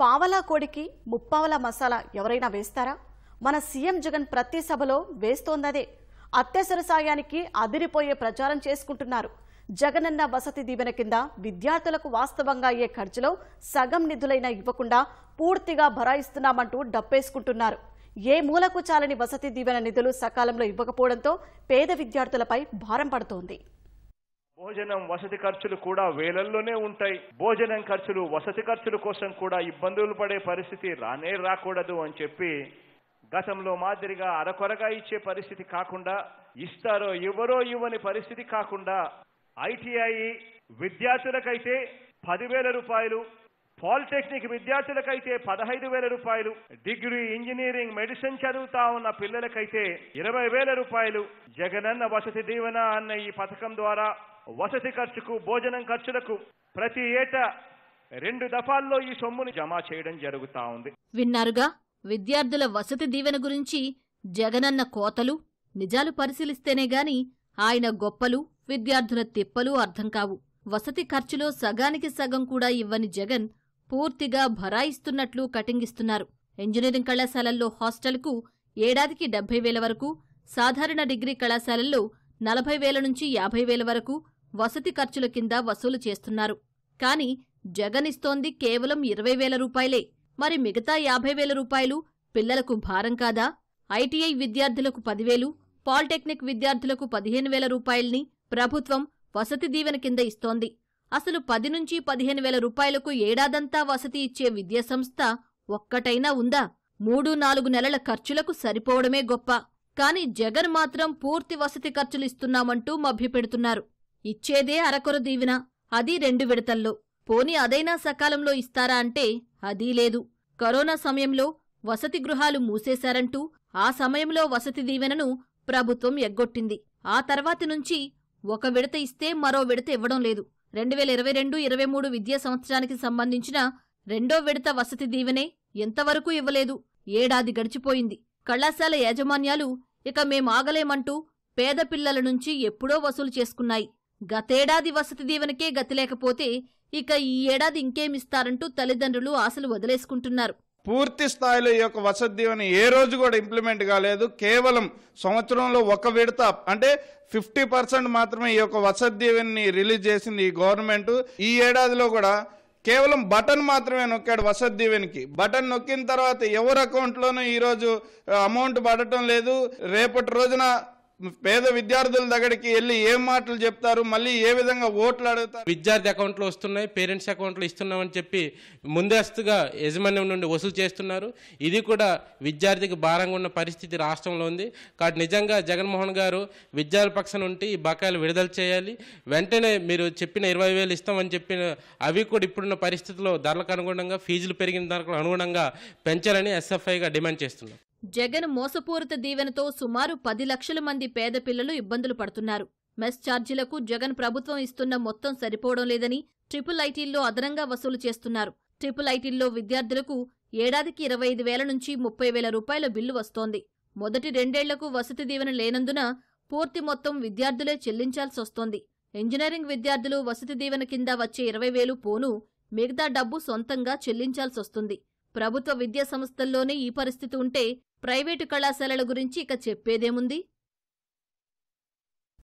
పావలా కోడికి ముప్పావల మసాలా ఎవరైనా వేస్తారా మన సీఎం జగన్ ప్రతి సభలో వేస్తోందదే అత్యవసర సాయానికి అదిరిపోయే ప్రచారం చేసుకుంటున్నారు జగనన్న వసతి దీవెన కింద విద్యార్థులకు వాస్తవంగా అయ్యే ఖర్చులో సగం నిధులైనా ఇవ్వకుండా పూర్తిగా భరాయిస్తున్నామంటూ డప్పేసుకుంటున్నారు ఏ మూలకు చాలని వసతి దీవెన నిధులు సకాలంలో ఇవ్వకపోవడంతో పేద విద్యార్థులపై భారం పడుతోంది భోజనం వసతి ఖర్చులు కూడా వేలల్లోనే ఉంటాయి భోజనం ఖర్చులు వసతి ఖర్చుల కోసం కూడా ఇబ్బందులు పడే పరిస్థితి రానే రాకూడదు అని చెప్పి గతంలో మాదిరిగా అరకొరగా ఇచ్చే పరిస్థితి కాకుండా ఇస్తారో ఎవరో ఇవ్వని పరిస్థితి కాకుండా ఐటీఐ విద్యార్థులకైతే పదివేల రూపాయలు పాలిటెక్నిక్ విద్యార్థులకైతే పదహైదు వేల రూపాయలు డిగ్రీ ఇంజనీరింగ్ మెడిసిన్ చదువుతా ఉన్న పిల్లలకైతే ఇరవై వేల రూపాయలు జగనన్న వసతి దీవెన అన్న ఈ పథకం ద్వారా వసతి ఖర్చుకు భోజనం ఖర్చులకు ప్రతి ఏటా రెండు దఫాల్లో ఈ సొమ్మును జమ చేయడం జరుగుతా ఉంది విన్నారుగా విద్యార్థుల వసతి దీవెన గురించి జగనన్న కోతలు నిజాలు పరిశీలిస్తేనే గాని ఆయన గొప్పలు విద్యార్థుల తిప్పలు అర్థం కావు వసతి ఖర్చులో సగానికి సగం కూడా ఇవ్వని జగన్ పూర్తిగా భరాయిస్తున్నట్లు కటింగిస్తున్నారు ఇంజనీరింగ్ కళాశాలల్లో హాస్టల్కు ఏడాదికి డెబ్బై వేల వరకు సాధారణ డిగ్రీ కళాశాలల్లో నలభై వేల నుంచి యాభై వేల వరకు వసతి ఖర్చుల కింద వసూలు చేస్తున్నారు కానీ జగనిస్తోంది కేవలం ఇరవై వేల రూపాయలే మరి మిగతా యాభై వేల రూపాయలు పిల్లలకు భారం కాదా ఐటీఐ విద్యార్థులకు పదివేలు పాలిటెక్నిక్ విద్యార్థులకు పదిహేను వేల రూపాయల్ని ప్రభుత్వం వసతి దీవెన కింద ఇస్తోంది అసలు పది నుంచి పదిహేను వేల రూపాయలకు ఏడాదంతా వసతి ఇచ్చే విద్యాసంస్థ ఒక్కటైనా ఉందా మూడు నాలుగు నెలల ఖర్చులకు సరిపోవడమే గొప్ప కానీ జగన్ మాత్రం పూర్తి వసతి ఖర్చులు ఇస్తున్నామంటూ మభ్యపెడుతున్నారు ఇచ్చేదే అరకొర దీవెన అది రెండు విడతల్లో పోని అదైనా సకాలంలో ఇస్తారా అంటే అదీ లేదు కరోనా సమయంలో వసతి గృహాలు మూసేశారంటూ ఆ సమయంలో వసతి దీవెనను ప్రభుత్వం ఎగ్గొట్టింది ఆ తర్వాతి నుంచి ఒక విడత ఇస్తే మరో విడత ఇవ్వడం లేదు రెండు వేల ఇరవై రెండు ఇరవై మూడు విద్యా సంవత్సరానికి సంబంధించిన రెండో విడత వసతి దీవెనే ఎంతవరకు ఇవ్వలేదు ఏడాది గడిచిపోయింది కళాశాల యాజమాన్యాలు ఇక మేమాగలేమంటూ పేద పిల్లల నుంచి ఎప్పుడో వసూలు చేసుకున్నాయి గతేడాది వసతి దీవెనకే గతిలేకపోతే ఇక ఈ ఏడాది ఇంకేమిస్తారంటూ తల్లిదండ్రులు ఆశలు వదిలేసుకుంటున్నారు పూర్తి స్థాయిలో ఈ యొక్క వసతి దీవెన ఏ రోజు కూడా ఇంప్లిమెంట్ కాలేదు కేవలం సంవత్సరంలో ఒక విడత అంటే ఫిఫ్టీ పర్సెంట్ మాత్రమే ఈ యొక్క వసతి దీవెనని రిలీజ్ చేసింది ఈ గవర్నమెంట్ ఈ ఏడాదిలో కూడా కేవలం బటన్ మాత్రమే నొక్కాడు వసత్ దీవెన్కి బటన్ నొక్కిన తర్వాత ఎవరి అకౌంట్లోనూ ఈరోజు అమౌంట్ పడటం లేదు రేపటి రోజున పేద విద్యార్థుల దగ్గరికి వెళ్ళి ఏం మాటలు చెప్తారు మళ్ళీ ఏ విధంగా ఓట్లు అడుగుతారు విద్యార్థి అకౌంట్లు వస్తున్నాయి పేరెంట్స్ అకౌంట్లు ఇస్తున్నామని చెప్పి ముందస్తుగా యజమాన్యం నుండి వసూలు చేస్తున్నారు ఇది కూడా విద్యార్థికి భారంగా ఉన్న పరిస్థితి రాష్ట్రంలో ఉంది కాబట్టి నిజంగా జగన్మోహన్ గారు విద్యార్థి పక్షం ఉంటే ఈ బకాయిలు విడుదల చేయాలి వెంటనే మీరు చెప్పిన ఇరవై వేలు ఇస్తామని చెప్పిన అవి కూడా ఇప్పుడున్న పరిస్థితుల్లో ధరలకు అనుగుణంగా ఫీజులు పెరిగిన ధరకు అనుగుణంగా పెంచాలని ఎస్ఎఫ్ఐగా డిమాండ్ చేస్తున్నాం జగన్ మోసపూరిత దీవెనతో సుమారు పది లక్షల మంది పేద పిల్లలు ఇబ్బందులు పడుతున్నారు మెస్ ఛార్జీలకు జగన్ ప్రభుత్వం ఇస్తున్న మొత్తం సరిపోవడం లేదని ట్రిపుల్ ఐటీల్లో అదనంగా వసూలు చేస్తున్నారు ట్రిపుల్ ఐటీల్లో విద్యార్థులకు ఏడాదికి ఇరవై ఐదు వేల నుంచి ముప్పై వేల రూపాయల బిల్లు వస్తోంది మొదటి రెండేళ్లకు వసతి దీవెన లేనందున పూర్తి మొత్తం విద్యార్థులే చెల్లించాల్సి వస్తోంది ఇంజనీరింగ్ విద్యార్థులు వసతి దీవెన కింద వచ్చే ఇరవై వేలు పోను మిగతా డబ్బు సొంతంగా చెల్లించాల్సొస్తుంది ప్రభుత్వ విద్యా సంస్థల్లోనే ఈ పరిస్థితి ఉంటే ప్రైవేటు కళాశాలల గురించి ఇక చెప్పేదేముంది